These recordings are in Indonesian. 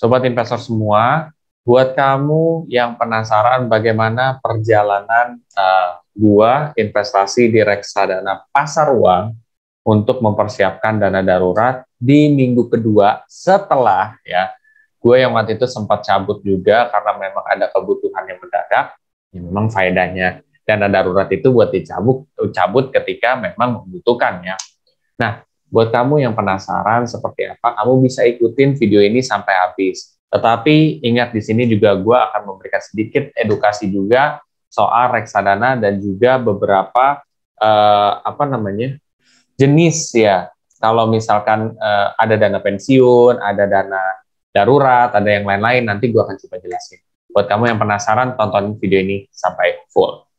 Sobat investor semua, buat kamu yang penasaran bagaimana perjalanan uh, gua investasi di reksadana pasar uang untuk mempersiapkan dana darurat di minggu kedua setelah ya gue yang waktu itu sempat cabut juga karena memang ada kebutuhan yang mendadak ya memang faedahnya dana darurat itu buat dicabut cabut ketika memang membutuhkan ya nah Buat kamu yang penasaran seperti apa, kamu bisa ikutin video ini sampai habis. Tetapi ingat di sini juga gue akan memberikan sedikit edukasi juga soal reksadana dan juga beberapa uh, apa namanya jenis ya. Kalau misalkan uh, ada dana pensiun, ada dana darurat, ada yang lain-lain, nanti gue akan coba jelasin. Buat kamu yang penasaran, tonton video ini sampai full.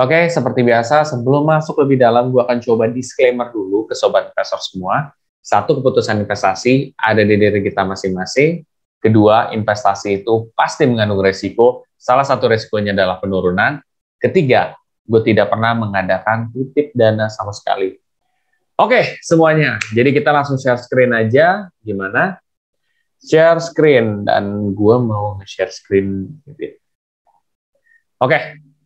Oke, seperti biasa, sebelum masuk lebih dalam, gue akan coba disclaimer dulu ke sobat investor semua. Satu, keputusan investasi ada di diri kita masing-masing. Kedua, investasi itu pasti mengandung resiko. Salah satu resikonya adalah penurunan. Ketiga, gue tidak pernah mengadakan titip dana sama sekali. Oke, semuanya. Jadi kita langsung share screen aja. Gimana? Share screen. Dan gue mau nge-share screen. Gitu ya. Oke,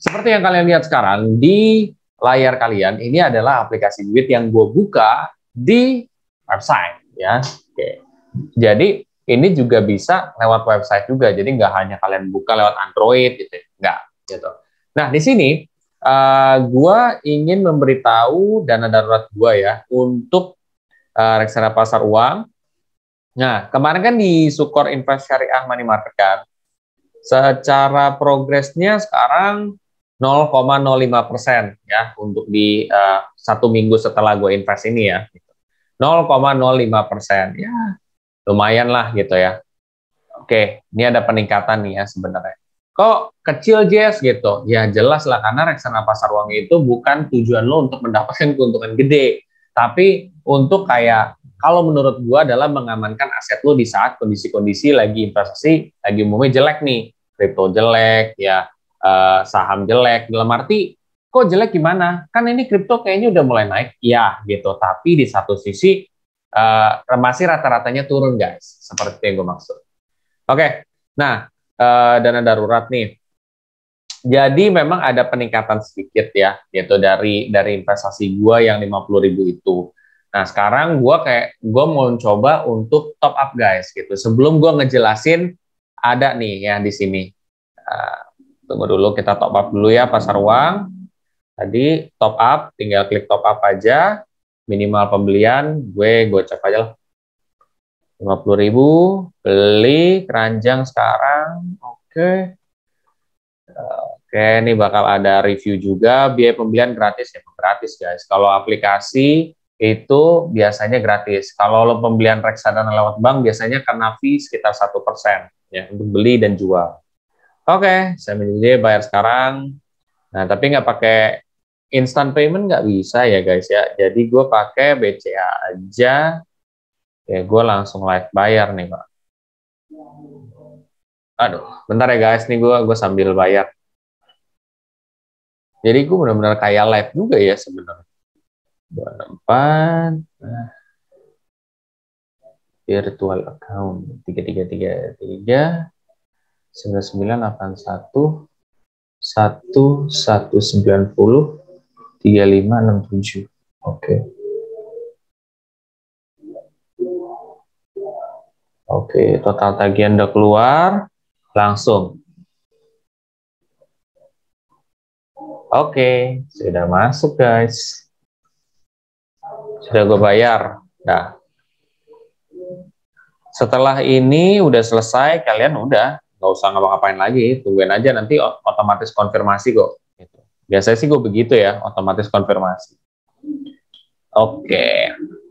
seperti yang kalian lihat sekarang di layar kalian, ini adalah aplikasi duit yang gue buka di website ya. Oke. Jadi ini juga bisa lewat website juga. Jadi nggak hanya kalian buka lewat Android gitu, nggak gitu. Nah di sini uh, eh, gue ingin memberitahu dana darurat gue ya untuk uh, eh, reksana pasar uang. Nah kemarin kan di Sukor Invest Syariah Money Market kan, secara progresnya sekarang 0,05 persen ya untuk di uh, satu minggu setelah gue invest ini ya 0,05 gitu. persen ya lumayan lah gitu ya oke ini ada peningkatan nih ya sebenarnya kok kecil Jess gitu ya jelas lah karena reksana pasar uang itu bukan tujuan lo untuk mendapatkan keuntungan gede tapi untuk kayak kalau menurut gue adalah mengamankan aset lo di saat kondisi-kondisi lagi investasi lagi umumnya jelek nih crypto jelek ya uh, saham jelek dalam arti kok jelek gimana? Kan ini kripto kayaknya udah mulai naik, ya gitu. Tapi di satu sisi uh, masih rata-ratanya turun guys, seperti yang gue maksud. Oke, okay. nah uh, dana darurat nih. Jadi memang ada peningkatan sedikit ya, gitu dari dari investasi gue yang puluh ribu itu. Nah sekarang gue kayak gue mau coba untuk top up guys gitu. Sebelum gue ngejelasin ada nih ya di sini. Uh, Tunggu dulu kita top up dulu ya pasar uang. Tadi top up, tinggal klik top up aja. Minimal pembelian gue gocap aja lah. 50 ribu beli keranjang sekarang. Oke. Okay. Oke, okay, ini bakal ada review juga biaya pembelian gratis ya, gratis guys. Kalau aplikasi itu biasanya gratis. Kalau lo pembelian reksadana lewat bank biasanya kena fee sekitar satu persen ya untuk beli dan jual oke okay, saya menjadi bayar sekarang nah tapi nggak pakai instant payment nggak bisa ya guys ya jadi gue pakai BCA aja ya gue langsung live bayar nih pak aduh bentar ya guys nih gue gue sambil bayar jadi gue benar-benar kayak live juga ya sebenarnya dua empat nah. virtual account tiga tiga tiga tiga 9981 1190 3567. Oke. Okay. Oke, okay, total tagihan udah keluar. Langsung. Oke, okay, sudah masuk guys. Sudah gue bayar. Nah, setelah ini udah selesai, kalian udah nggak usah ngapa-ngapain lagi, tungguin aja nanti otomatis konfirmasi kok. Gitu. Biasanya sih gue begitu ya, otomatis konfirmasi. Oke, okay.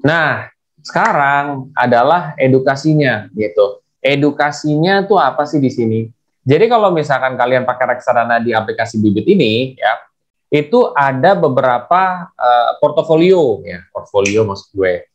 nah sekarang adalah edukasinya gitu. Edukasinya tuh apa sih di sini? Jadi kalau misalkan kalian pakai reksadana di aplikasi Bibit ini ya, itu ada beberapa uh, portofolio ya, portofolio maksud gue.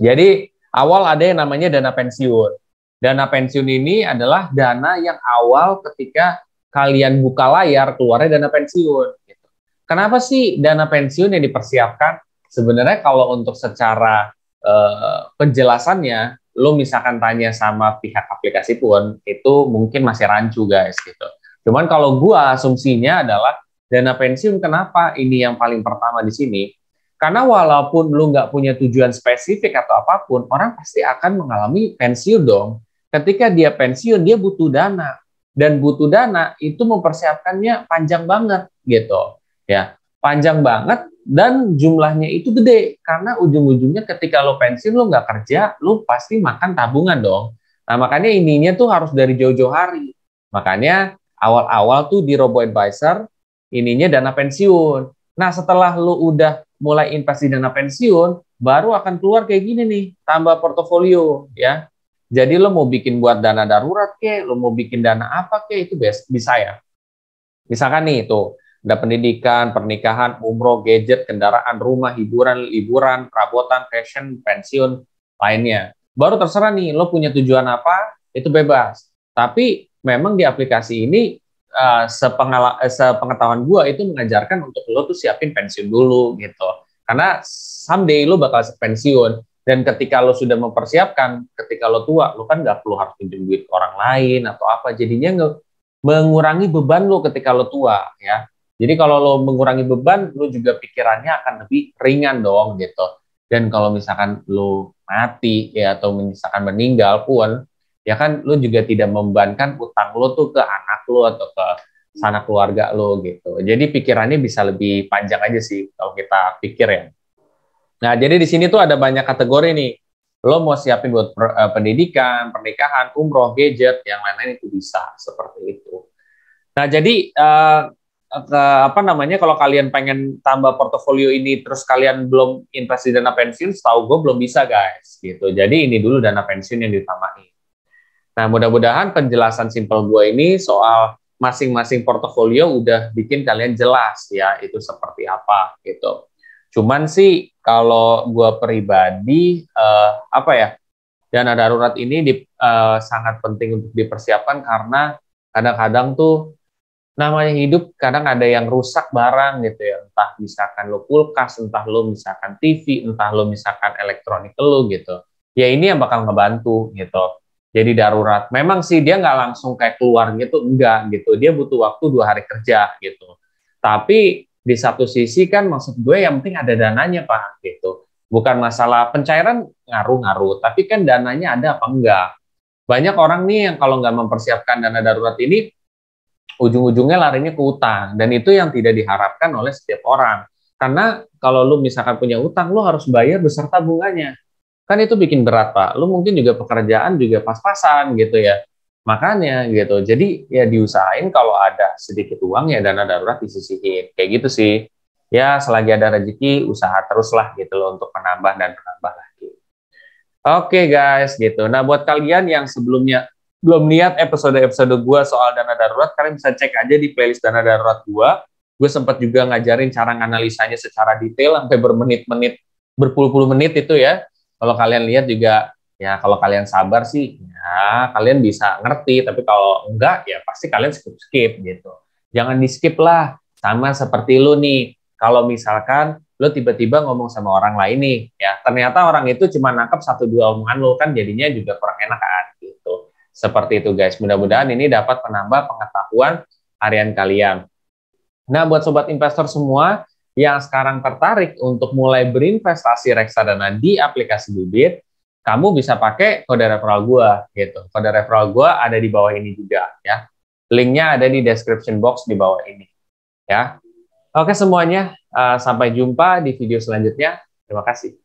Jadi awal ada yang namanya dana pensiun. Dana pensiun ini adalah dana yang awal ketika kalian buka layar keluarnya dana pensiun. Gitu. Kenapa sih dana pensiun yang dipersiapkan? Sebenarnya kalau untuk secara uh, penjelasannya, lo misalkan tanya sama pihak aplikasi pun itu mungkin masih rancu guys gitu. Cuman kalau gua asumsinya adalah dana pensiun kenapa ini yang paling pertama di sini? Karena walaupun lo nggak punya tujuan spesifik atau apapun, orang pasti akan mengalami pensiun dong. Ketika dia pensiun, dia butuh dana dan butuh dana itu mempersiapkannya panjang banget gitu ya panjang banget dan jumlahnya itu gede karena ujung-ujungnya ketika lo pensiun lo nggak kerja lo pasti makan tabungan dong nah makanya ininya tuh harus dari jauh-jauh hari makanya awal-awal tuh di robo advisor ininya dana pensiun nah setelah lo udah mulai investasi dana pensiun baru akan keluar kayak gini nih tambah portofolio ya jadi lo mau bikin buat dana darurat ke, lo mau bikin dana apa ke, itu best, bisa ya. Misalkan nih itu ada pendidikan, pernikahan, umroh, gadget, kendaraan, rumah, hiburan, liburan, perabotan, fashion, pensiun, lainnya. Baru terserah nih lo punya tujuan apa, itu bebas. Tapi memang di aplikasi ini uh, sepengetahuan gue itu mengajarkan untuk lo tuh siapin pensiun dulu gitu. Karena someday lo bakal pensiun dan ketika lo sudah mempersiapkan, ketika lo tua, lo kan nggak perlu harus pinjam duit ke orang lain atau apa. Jadinya nge mengurangi beban lo ketika lo tua, ya. Jadi kalau lo mengurangi beban, lo juga pikirannya akan lebih ringan dong gitu. Dan kalau misalkan lo mati ya atau misalkan meninggal pun, ya kan lo juga tidak membebankan utang lo tuh ke anak lo atau ke sana keluarga lo gitu. Jadi pikirannya bisa lebih panjang aja sih kalau kita pikir ya. Nah, jadi di sini tuh ada banyak kategori nih. Lo mau siapin buat per, uh, pendidikan, pernikahan, umroh, gadget, yang lain-lain itu bisa seperti itu. Nah, jadi uh, ke, apa namanya kalau kalian pengen tambah portofolio ini terus kalian belum invest di dana pensiun, setahu gue belum bisa guys gitu. Jadi ini dulu dana pensiun yang ditambahin. Nah, mudah-mudahan penjelasan simpel gue ini soal masing-masing portofolio udah bikin kalian jelas ya itu seperti apa gitu. Cuman sih kalau gue pribadi uh, apa ya dana darurat ini di, uh, sangat penting untuk dipersiapkan karena kadang-kadang tuh namanya hidup kadang ada yang rusak barang gitu ya entah misalkan lo kulkas entah lo misalkan TV entah lo misalkan elektronik lo gitu ya ini yang bakal ngebantu gitu jadi darurat memang sih dia nggak langsung kayak keluar gitu enggak gitu dia butuh waktu dua hari kerja gitu tapi di satu sisi kan maksud gue yang penting ada dananya pak gitu bukan masalah pencairan ngaruh-ngaruh tapi kan dananya ada apa enggak banyak orang nih yang kalau nggak mempersiapkan dana darurat ini ujung-ujungnya larinya ke utang dan itu yang tidak diharapkan oleh setiap orang karena kalau lu misalkan punya utang lu harus bayar beserta bunganya kan itu bikin berat pak lu mungkin juga pekerjaan juga pas-pasan gitu ya makanya gitu jadi ya diusahain kalau ada sedikit uang ya dana darurat disisihin kayak gitu sih ya selagi ada rezeki usaha teruslah gitu loh untuk menambah dan menambah lagi oke guys gitu nah buat kalian yang sebelumnya belum lihat episode-episode gue soal dana darurat kalian bisa cek aja di playlist dana darurat gue gue sempat juga ngajarin cara analisanya secara detail sampai bermenit-menit berpuluh-puluh menit itu ya kalau kalian lihat juga ya kalau kalian sabar sih ya kalian bisa ngerti tapi kalau enggak ya pasti kalian skip skip gitu jangan di skip lah sama seperti lu nih kalau misalkan lu tiba-tiba ngomong sama orang lain nih ya ternyata orang itu cuma nangkep satu dua omongan lu kan jadinya juga kurang kan gitu seperti itu guys mudah-mudahan ini dapat menambah pengetahuan harian kalian nah buat sobat investor semua yang sekarang tertarik untuk mulai berinvestasi reksadana di aplikasi Bibit kamu bisa pakai kode referral gue gitu. Kode referral gue ada di bawah ini juga ya. Linknya ada di description box di bawah ini ya. Oke semuanya, uh, sampai jumpa di video selanjutnya. Terima kasih.